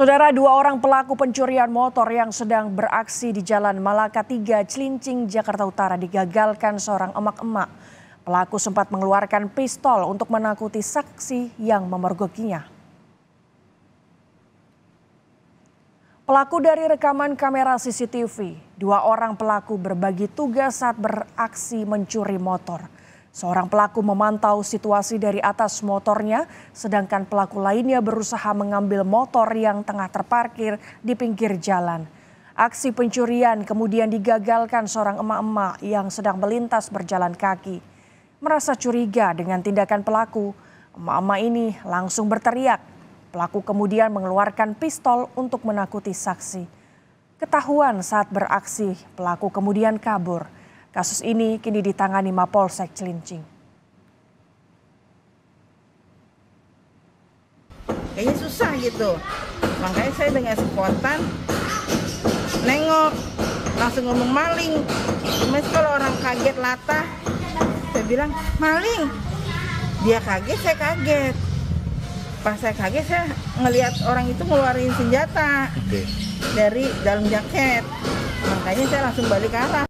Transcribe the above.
Saudara dua orang pelaku pencurian motor yang sedang beraksi di Jalan Malaka 3 Cilincing, Jakarta Utara digagalkan seorang emak-emak. Pelaku sempat mengeluarkan pistol untuk menakuti saksi yang memergokinya. Pelaku dari rekaman kamera CCTV, dua orang pelaku berbagi tugas saat beraksi mencuri motor. Seorang pelaku memantau situasi dari atas motornya, sedangkan pelaku lainnya berusaha mengambil motor yang tengah terparkir di pinggir jalan. Aksi pencurian kemudian digagalkan seorang emak-emak yang sedang melintas berjalan kaki. Merasa curiga dengan tindakan pelaku, emak-emak ini langsung berteriak. Pelaku kemudian mengeluarkan pistol untuk menakuti saksi. Ketahuan saat beraksi, pelaku kemudian kabur. Kasus ini kini ditangani Mapolsek Cilincing. Kayaknya susah gitu. Makanya saya dengan spontan nengok langsung ngomong maling. Mas kalau orang kaget latah, saya bilang maling. Dia kaget, saya kaget. Pas saya kaget, saya ngelihat orang itu ngeluarin senjata dari dalam jaket. Makanya saya langsung balik arah.